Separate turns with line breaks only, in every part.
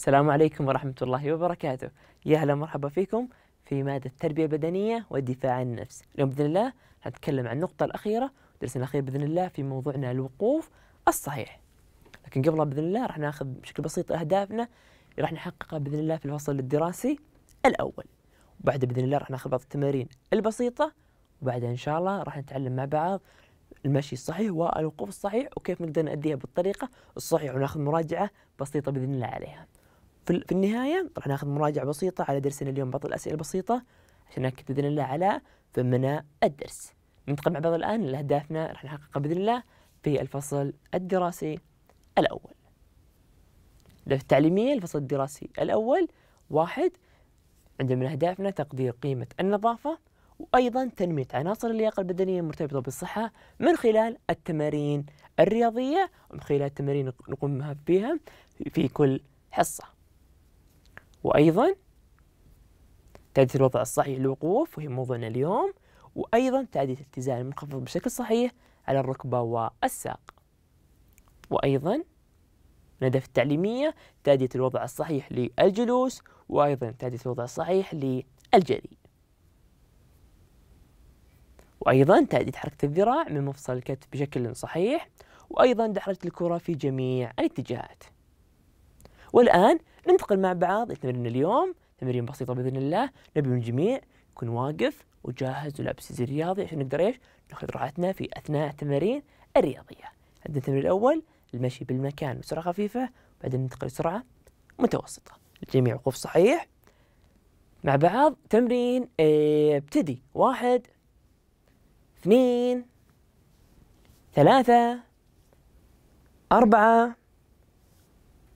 السلام عليكم ورحمة الله وبركاته يا هلا مرحبا فيكم في مادة التربية البدنية والدفاع عن النفس اليوم بإذن الله هنتكلم عن النقطة الأخيرة درسنا الأخير بإذن الله في موضوعنا الوقوف الصحيح لكن قبلها بإذن الله راح ناخذ بشكل بسيط أهدافنا اللي راح نحققها بإذن الله في الفصل الدراسي الأول وبعدها بإذن الله راح ناخذ بعض التمارين البسيطة وبعدها إن شاء الله راح نتعلم مع بعض المشي الصحيح والوقوف الصحيح وكيف نقدر نأديها بالطريقة الصحيحة وناخذ مراجعة بسيطة بإذن الله عليها في النهاية راح ناخذ مراجعة بسيطة على درسنا اليوم بعض الأسئلة البسيطة عشان ناكد بإذن الله على فمنا الدرس ننتقل مع بعض الآن لأهدافنا راح نحققها بإذن الله في الفصل الدراسي الأول الأهداف التعليمية الفصل الدراسي الأول واحد عندنا من أهدافنا تقدير قيمة النظافة وأيضا تنمية عناصر اللياقة البدنية المرتبطة بالصحة من خلال التمارين الرياضية ومن خلال التمارين نقوم بها في كل حصة وأيضا تعدية الوضع الصحيح للوقوف وهي موضوعنا اليوم وأيضا تعدية الاتزان المنخفض بشكل صحيح على الركبة والساق وأيضا الأهداف التعليمية تعدية الوضع الصحيح للجلوس وأيضا تعدية الوضع الصحيح للجري وأيضا تعدية حركة الذراع من مفصل الكتف بشكل صحيح وأيضا دحرجة الكرة في جميع الاتجاهات والآن ننتقل مع بعض لتمرين اليوم تمرين بسيطة بإذن الله نبي من الجميع يكون واقف وجاهز ولابس زي الرياضي عشان نقدر ايش؟ ناخذ راحتنا في اثناء التمارين الرياضية. عندنا التمرين الأول المشي بالمكان بسرعة خفيفة بعدين ننتقل لسرعة متوسطة. الجميع وقوف صحيح مع بعض تمرين آه، ابتدي واحد اثنين ثلاثة أربعة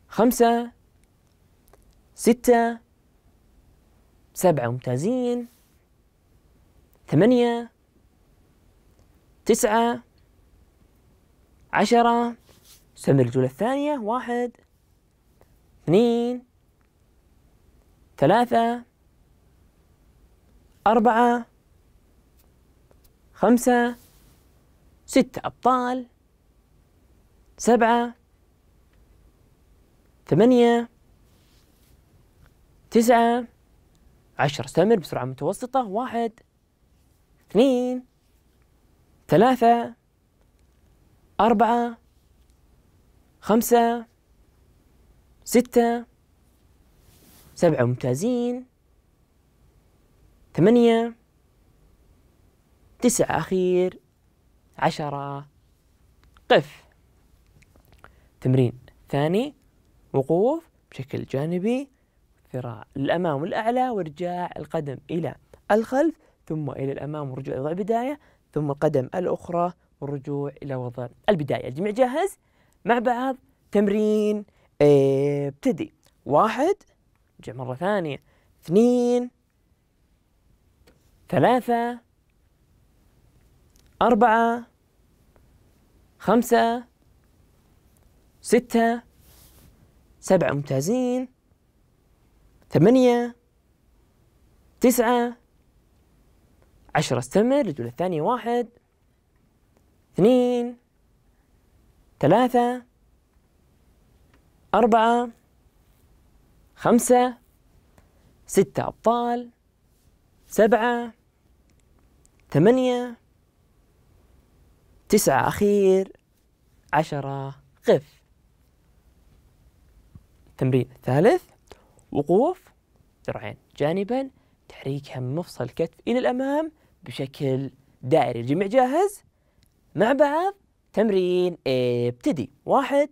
خمسة ستة سبعة ممتازين ثمانية تسعة عشرة استمر الجولة الثانية واحد اثنين ثلاثة أربعة خمسة ستة أبطال سبعة ثمانية تسعة عشر استمر بسرعة متوسطة واحد اثنين ثلاثة أربعة خمسة ستة سبعة ممتازين ثمانية تسعة أخير عشرة قف تمرين ثاني وقوف بشكل جانبي الذراع للأمام والأعلى وارجاع القدم إلى الخلف ثم إلى الأمام ورجوع إلى وضع البداية ثم القدم الأخرى والرجوع إلى وضع البداية الجميع جاهز مع بعض تمرين ابتدي واحد رجع مرة ثانية اثنين ثلاثة أربعة خمسة ستة سبعة ممتازين ثمانية تسعة عشرة استمر الجولة الثانية واحد اثنين ثلاثة أربعة خمسة ستة أبطال سبعة ثمانية تسعة أخير عشرة قف التمرين الثالث وقوف ذراعين جانبا تحريكها من مفصل كتف إلى الأمام بشكل دائري الجميع جاهز مع بعض تمرين ابتدي واحد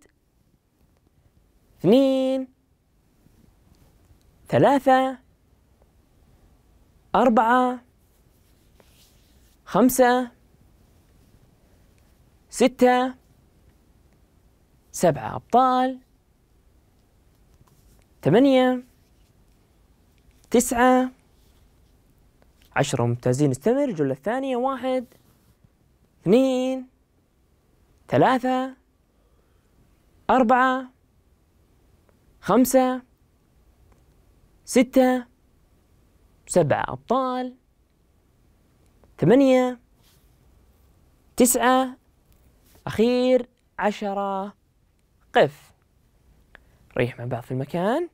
اثنين ثلاثة أربعة خمسة ستة سبعة أبطال ثمانية تسعة عشرة ممتازين استمر الجملة الثانية واحد اثنين ثلاثة أربعة خمسة ستة سبعة أبطال ثمانية تسعة أخير عشرة قف ريح مع بعض في المكان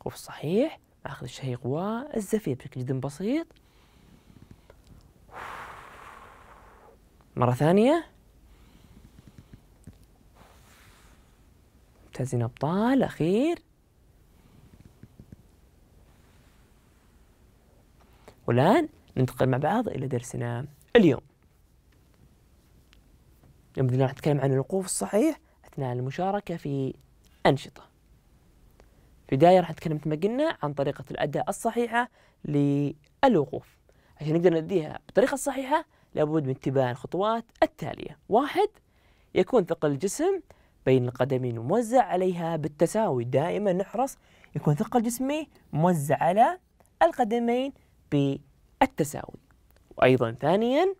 قف صحيح اخذ الشهيق والزفير بشكل جدا بسيط مرة ثانية ممتازين ابطال اخير والان ننتقل مع بعض الى درسنا اليوم يوم بدنا نتكلم عن الوقوف الصحيح اثناء المشاركة في انشطة بداية راح نتكلم مثل ما قلنا عن طريقة الأداء الصحيحة للوقوف عشان نقدر نديها بالطريقة الصحيحة لابد من اتباع الخطوات التالية واحد يكون ثقل الجسم بين القدمين موزع عليها بالتساوي دائما نحرص يكون ثقل جسمي موزع على القدمين بالتساوي وأيضا ثانيا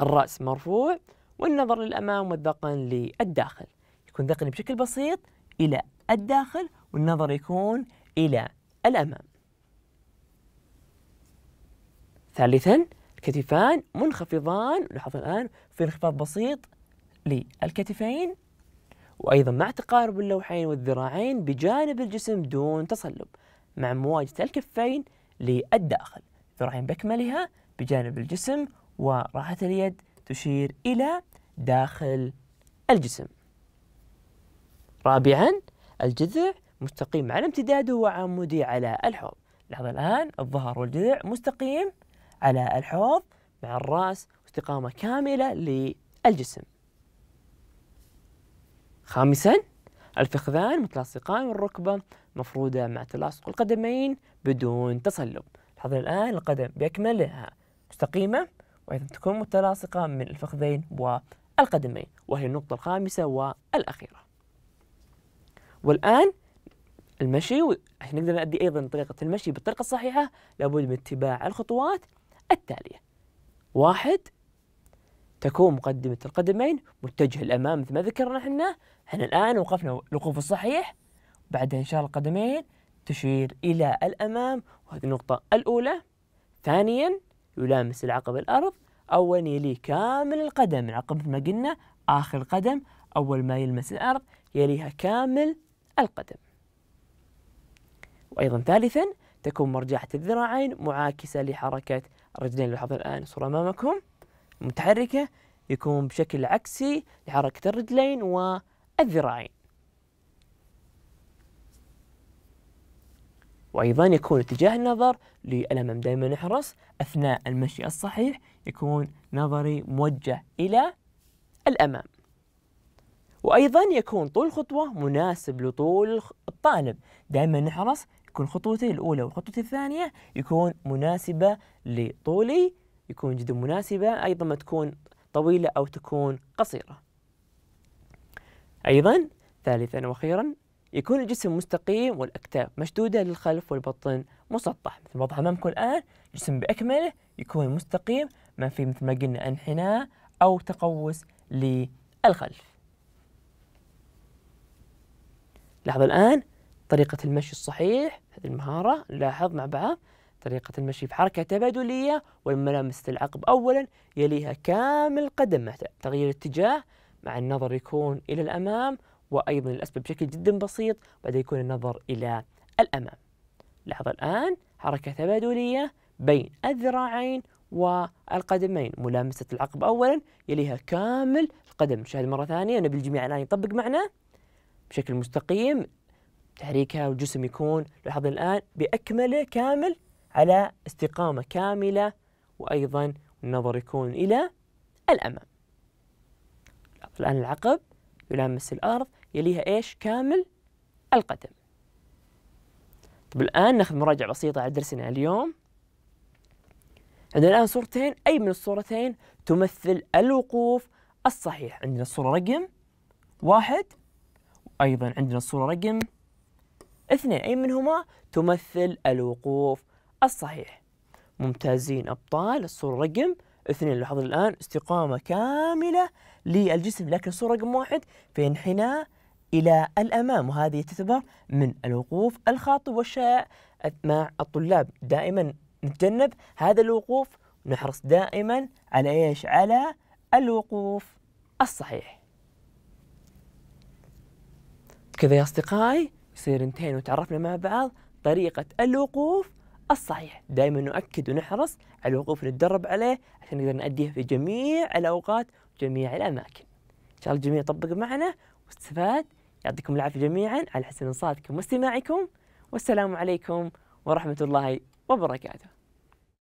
الرأس مرفوع والنظر للأمام والذقن للداخل يكون ذقني بشكل بسيط إلى الداخل والنظر يكون إلى الأمام ثالثا الكتفان منخفضان لاحظوا الآن في انخفاض بسيط للكتفين وأيضا مع تقارب اللوحين والذراعين بجانب الجسم دون تصلب مع مواجهة الكفين للداخل الذراعين بأكملها بجانب الجسم وراحة اليد تشير إلى داخل الجسم رابعا الجذع مستقيم على امتداده وعمودي على الحوض لاحظ الآن الظهر والجذع مستقيم على الحوض مع الرأس استقامة كاملة للجسم خامسا الفخذان متلاصقان والركبة مفرودة مع تلاصق القدمين بدون تصلب لاحظ الآن القدم بأكملها مستقيمة وأيضا تكون متلاصقة من الفخذين والقدمين وهي النقطة الخامسة والأخيرة والآن المشي عشان نقدر نأدي أيضا طريقة المشي بالطريقة الصحيحة لابد من اتباع الخطوات التالية واحد تكون مقدمة القدمين متجهة للأمام مثل ما ذكرنا احنا احنا الآن وقفنا الوقوف الصحيح بعدها الله القدمين تشير إلى الأمام وهذه النقطة الأولى ثانيا يلامس العقب الأرض أولا يلي كامل القدم العقب مثل ما قلنا آخر القدم أول ما يلمس الأرض يليها كامل القدم وأيضا ثالثا تكون مرجعة الذراعين معاكسة لحركة الرجلين لاحظوا الآن الصوره أمامكم متحركة يكون بشكل عكسي لحركة الرجلين والذراعين وأيضا يكون اتجاه النظر للأمام دائما نحرص أثناء المشي الصحيح يكون نظري موجه إلى الأمام وأيضا يكون طول الخطوة مناسب لطول الطالب دائما نحرص تكون خطوتي الأولى وخطوتي الثانية يكون مناسبة لطولي يكون جدا مناسبة أيضا ما تكون طويلة أو تكون قصيرة أيضا ثالثا وأخيرا يكون الجسم مستقيم والأكتاف مشدودة للخلف والبطن مسطح مثل ما وضح أمامكم الآن الجسم بأكمله يكون مستقيم ما في مثل ما قلنا انحناء أو تقوس للخلف لاحظوا الآن طريقة المشي الصحيح هذه المهارة نلاحظ مع بعض طريقة المشي بحركة تبادلية والملامسة العقب أولا يليها كامل قدم تغيير الاتجاه مع النظر يكون إلى الأمام وأيضا الأسباب بشكل جدا بسيط بعد يكون النظر إلى الأمام لاحظ الآن حركة تبادلية بين الذراعين والقدمين ملامسة العقب أولا يليها كامل القدم نشاهد مرة ثانية نبي الجميع الآن يطبق معنا بشكل مستقيم تحريكها والجسم يكون لاحظنا الآن بأكمله كامل على استقامة كاملة وأيضا النظر يكون إلى الأمام الآن العقب يلامس الأرض يليها إيش كامل القدم طب الآن ناخذ مراجعة بسيطة على درسنا اليوم عندنا الآن صورتين أي من الصورتين تمثل الوقوف الصحيح عندنا الصورة رقم واحد وأيضا عندنا الصورة رقم اثنين أي منهما تمثل الوقوف الصحيح ممتازين أبطال الصورة رقم اثنين لاحظ الآن استقامة كاملة للجسم لكن الصورة رقم واحد في انحناء إلى الأمام وهذه تعتبر من الوقوف الخاطئ والشائع مع الطلاب دائما نتجنب هذا الوقوف نحرص دائما على ايش؟ على الوقوف الصحيح. كذا يا اصدقائي يصير انتين وتعرفنا مع بعض طريقة الوقوف الصحيح دائما نؤكد ونحرص على الوقوف نتدرب عليه عشان نقدر نأديه في جميع الأوقات وجميع الأماكن إن شاء الله الجميع يطبق معنا واستفاد يعطيكم العافية جميعا على حسن إنصاتكم واستماعكم والسلام عليكم ورحمة الله وبركاته